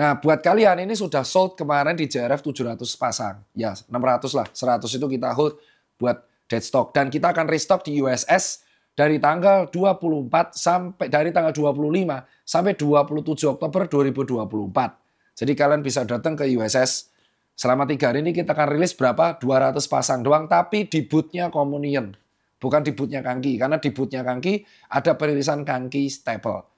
Nah, buat kalian ini sudah sold kemarin di JRF 700 pasang. Ya, 600 lah. 100 itu kita hold buat dead stock dan kita akan restock di USS dari tanggal 24 sampai dari tanggal 25 sampai 27 Oktober 2024. Jadi kalian bisa datang ke USS selama tiga hari ini kita akan rilis berapa 200 pasang doang tapi di bootnya Communion bukan di bootnya Kangki karena di bootnya Kangki ada perilisan Kangki Staple.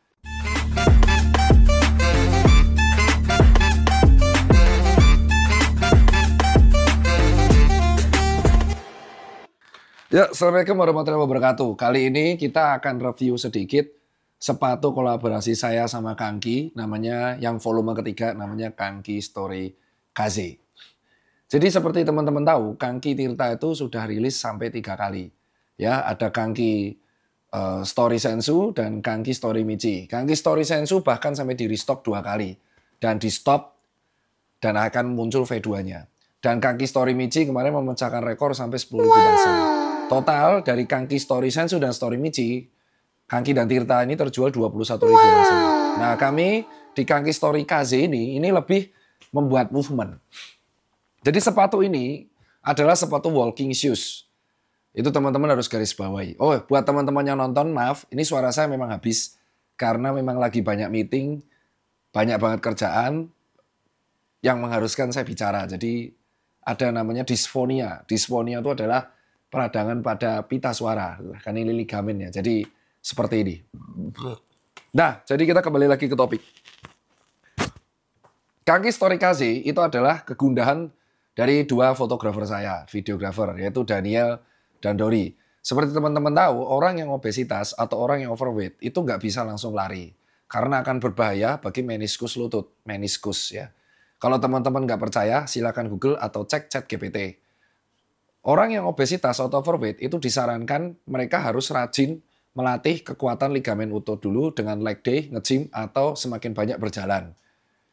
Ya, Assalamualaikum warahmatullahi wabarakatuh. Kali ini kita akan review sedikit sepatu kolaborasi saya sama Kangki, namanya yang volume ketiga, namanya Kangki Story Kaze. Jadi seperti teman-teman tahu, Kangki Tirta itu sudah rilis sampai tiga kali. Ya, ada Kangki uh, Story Sensu dan Kangki Story Michi. Kangki Story Sensu bahkan sampai di restock dua kali. Dan di stop dan akan muncul V2-nya. Dan Kangki Story Michi kemarin memecahkan rekor sampai sepuluh ribu wow. Total dari Kangki Story Sensu dan Story Michi, Kangki dan Tirta ini terjual 21 ribu wow. Nah kami di Kangki Story Kaze ini, ini lebih membuat movement. Jadi sepatu ini adalah sepatu walking shoes. Itu teman-teman harus garis bawahi. Oh, buat teman-teman yang nonton, maaf, ini suara saya memang habis karena memang lagi banyak meeting, banyak banget kerjaan yang mengharuskan saya bicara. Jadi ada namanya disfonia. Disfonia itu adalah peradangan pada pita suara, kan ini ligamen ya. Jadi seperti ini. Nah, jadi kita kembali lagi ke topik. Kaki storikasi itu adalah kegundahan dari dua fotografer saya, videografer, yaitu Daniel dan Dori. Seperti teman-teman tahu, orang yang obesitas atau orang yang overweight itu nggak bisa langsung lari. Karena akan berbahaya bagi meniskus lutut, meniskus ya. Kalau teman-teman nggak percaya, silakan Google atau cek chat GPT. Orang yang obesitas atau overweight itu disarankan mereka harus rajin melatih kekuatan ligamen utuh dulu dengan leg day, nge-gym, atau semakin banyak berjalan.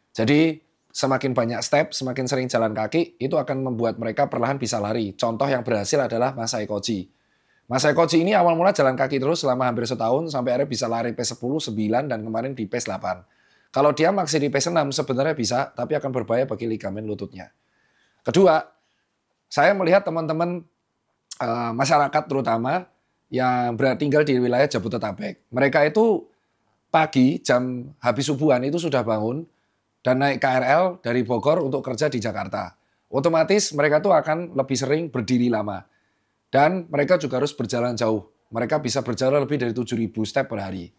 Jadi semakin banyak step, semakin sering jalan kaki, itu akan membuat mereka perlahan bisa lari. Contoh yang berhasil adalah Masai Koji. Masai Koji ini awal mula jalan kaki terus selama hampir setahun, sampai akhirnya bisa lari p 10, 9, dan kemarin di p 8. Kalau dia maksi di p 6, sebenarnya bisa, tapi akan berbahaya bagi ligamen lututnya. Kedua, saya melihat teman-teman uh, masyarakat terutama yang tinggal di wilayah Jabodetabek, mereka itu pagi jam habis subuhan itu sudah bangun dan naik KRL dari Bogor untuk kerja di Jakarta. Otomatis mereka tuh akan lebih sering berdiri lama. Dan mereka juga harus berjalan jauh. Mereka bisa berjalan lebih dari 7.000 step per hari.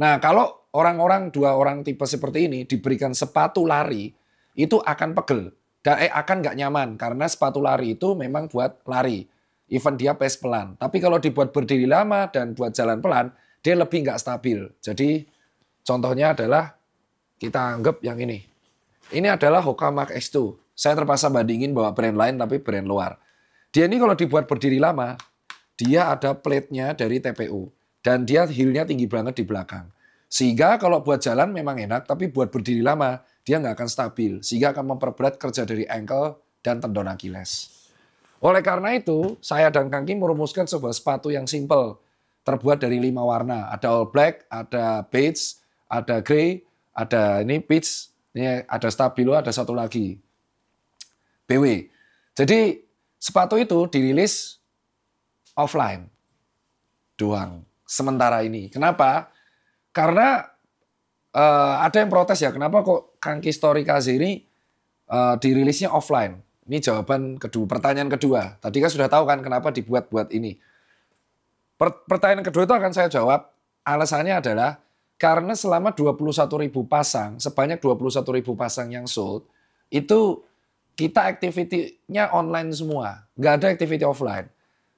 Nah, kalau orang-orang dua orang tipe seperti ini diberikan sepatu lari, itu akan pegel eh, akan nggak nyaman karena sepatu lari itu memang buat lari. Even dia pace pelan. Tapi kalau dibuat berdiri lama dan buat jalan pelan, dia lebih nggak stabil. Jadi contohnya adalah kita anggap yang ini. Ini adalah Hoka Mark X2. Saya terpaksa bandingin bawa brand lain tapi brand luar. Dia ini kalau dibuat berdiri lama, dia ada plate-nya dari TPU. Dan dia heel-nya tinggi banget di belakang. Sehingga kalau buat jalan memang enak, tapi buat berdiri lama dia nggak akan stabil, sehingga akan memperberat kerja dari ankle dan tendon Achilles. Oleh karena itu, saya dan Kang Kim merumuskan sebuah sepatu yang simple, terbuat dari lima warna. Ada all black, ada beige, ada grey, ada ini peach, ini ada stabilo, ada satu lagi. BW. Jadi sepatu itu dirilis offline doang sementara ini. Kenapa? Karena uh, ada yang protes ya, kenapa kok Kangki Story ini uh, dirilisnya offline? Ini jawaban kedua, pertanyaan kedua. Tadi kan sudah tahu kan kenapa dibuat-buat ini. pertanyaan kedua itu akan saya jawab. Alasannya adalah karena selama ribu pasang, sebanyak ribu pasang yang sold, itu kita activity online semua, nggak ada aktivitas offline.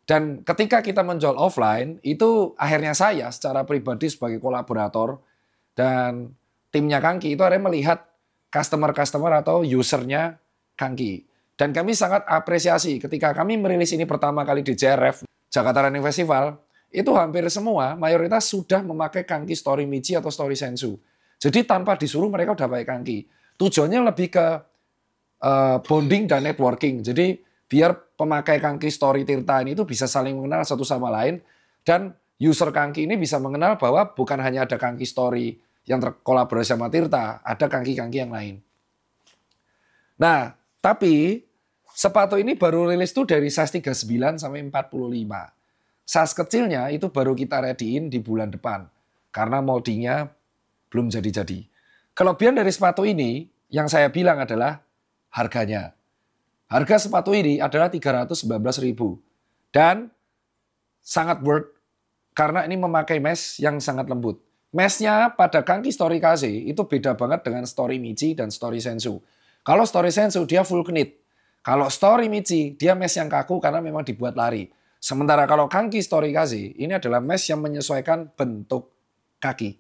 Dan ketika kita menjual offline, itu akhirnya saya secara pribadi sebagai kolaborator dan timnya Kangki itu akhirnya melihat customer-customer atau usernya Kangki. Dan kami sangat apresiasi ketika kami merilis ini pertama kali di JRF, Jakarta Running Festival, itu hampir semua mayoritas sudah memakai Kangki Story Michi atau Story Sensu. Jadi tanpa disuruh mereka udah pakai Kangki. Tujuannya lebih ke uh, bonding dan networking. Jadi biar pemakai Kangki Story Tirta ini itu bisa saling mengenal satu sama lain dan user Kangki ini bisa mengenal bahwa bukan hanya ada Kangki Story yang terkolaborasi sama Tirta, ada Kangki-Kangki yang lain. Nah, tapi sepatu ini baru rilis tuh dari size 39 sampai 45. Size kecilnya itu baru kita readyin di bulan depan karena moldingnya belum jadi-jadi. Kelebihan dari sepatu ini yang saya bilang adalah harganya. Harga sepatu ini adalah 319.000 dan sangat worth karena ini memakai mesh yang sangat lembut. Meshnya pada kaki Story KZ itu beda banget dengan Story Michi dan Story Sensu. Kalau Story Sensu dia full knit. Kalau Story Michi dia mesh yang kaku karena memang dibuat lari. Sementara kalau kaki Story KZ ini adalah mesh yang menyesuaikan bentuk kaki.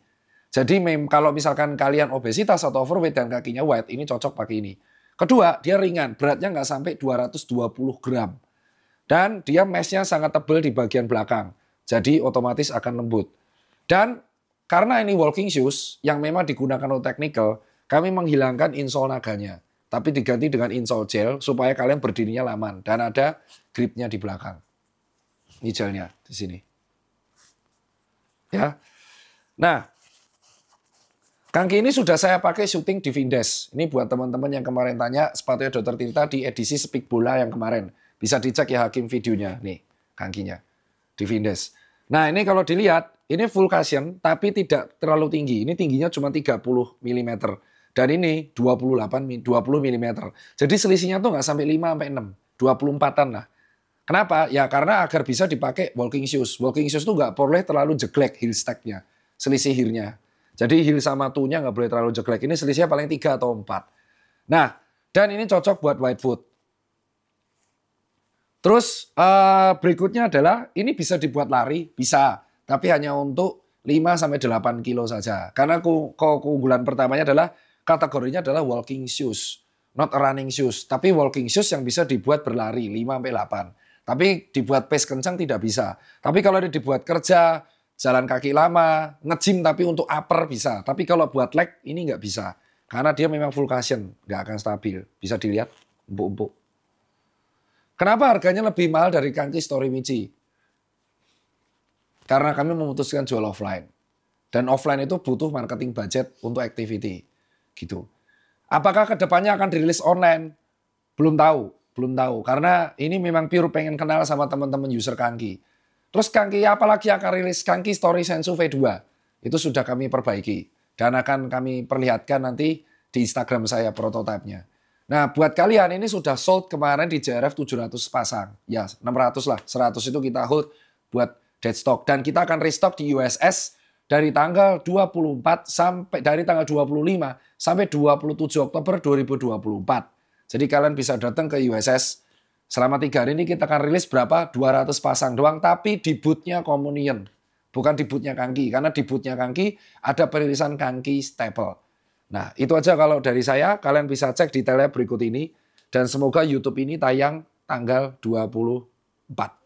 Jadi kalau misalkan kalian obesitas atau overweight dan kakinya wide ini cocok pakai ini. Kedua, dia ringan, beratnya nggak sampai 220 gram. Dan dia mesnya sangat tebal di bagian belakang, jadi otomatis akan lembut. Dan karena ini walking shoes yang memang digunakan untuk technical, kami menghilangkan insole naganya. Tapi diganti dengan insole gel supaya kalian berdirinya laman. Dan ada gripnya di belakang. Ini gelnya di sini. Ya. Nah, Kangki ini sudah saya pakai syuting di Vindes. Ini buat teman-teman yang kemarin tanya sepatunya Dr. Tirta di edisi Speak Bola yang kemarin. Bisa dicek ya Hakim videonya nih kangkinya di Vindes. Nah ini kalau dilihat ini full cushion tapi tidak terlalu tinggi. Ini tingginya cuma 30 mm. Dan ini 28 20 mm. Jadi selisihnya tuh nggak sampai 5 sampai 6. 24-an lah. Kenapa? Ya karena agar bisa dipakai walking shoes. Walking shoes tuh nggak boleh terlalu jeglek heel stacknya. Selisih heel-nya. Jadi heel sama tunya nggak boleh terlalu jelek. Ini selisihnya paling tiga atau empat. Nah, dan ini cocok buat white foot. Terus uh, berikutnya adalah ini bisa dibuat lari, bisa. Tapi hanya untuk 5 sampai 8 kilo saja. Karena ku, ku, keunggulan pertamanya adalah kategorinya adalah walking shoes, not running shoes, tapi walking shoes yang bisa dibuat berlari 5 sampai 8. Tapi dibuat pace kencang tidak bisa. Tapi kalau dibuat kerja, jalan kaki lama, ngejim tapi untuk upper bisa. Tapi kalau buat leg ini nggak bisa. Karena dia memang full cushion, nggak akan stabil. Bisa dilihat, empuk-empuk. Kenapa harganya lebih mahal dari story Michi? Karena kami memutuskan jual offline. Dan offline itu butuh marketing budget untuk activity. Gitu. Apakah kedepannya akan dirilis online? Belum tahu, belum tahu. Karena ini memang pure pengen kenal sama teman-teman user kanki. Terus Kangki apalagi akan rilis Kangki Story Sensu V2. Itu sudah kami perbaiki dan akan kami perlihatkan nanti di Instagram saya prototipenya. Nah, buat kalian ini sudah sold kemarin di JRF 700 pasang. Ya, 600 lah. 100 itu kita hold buat dead stock dan kita akan restock di USS dari tanggal 24 sampai dari tanggal 25 sampai 27 Oktober 2024. Jadi kalian bisa datang ke USS Selama tiga hari ini kita akan rilis berapa? 200 pasang doang, tapi di bootnya Communion. Bukan di bootnya Kangki, karena di bootnya Kangki ada perilisan Kangki Staple. Nah, itu aja kalau dari saya. Kalian bisa cek detailnya berikut ini. Dan semoga YouTube ini tayang tanggal 24.